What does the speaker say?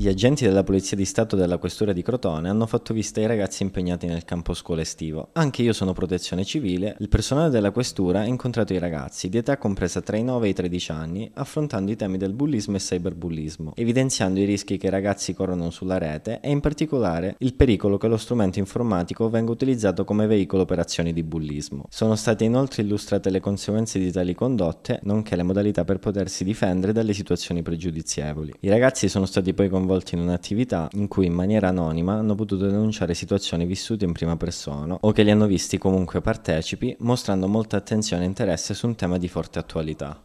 Gli agenti della Polizia di Stato della Questura di Crotone hanno fatto vista ai ragazzi impegnati nel campo scuola estivo. Anche io sono protezione civile. Il personale della Questura ha incontrato i ragazzi, di età compresa tra i 9 e i 13 anni, affrontando i temi del bullismo e cyberbullismo, evidenziando i rischi che i ragazzi corrono sulla rete e in particolare il pericolo che lo strumento informatico venga utilizzato come veicolo per azioni di bullismo. Sono state inoltre illustrate le conseguenze di tali condotte, nonché le modalità per potersi difendere dalle situazioni pregiudizievoli. I ragazzi sono stati poi convocati coinvolti in un'attività in cui in maniera anonima hanno potuto denunciare situazioni vissute in prima persona o che li hanno visti comunque partecipi, mostrando molta attenzione e interesse su un tema di forte attualità.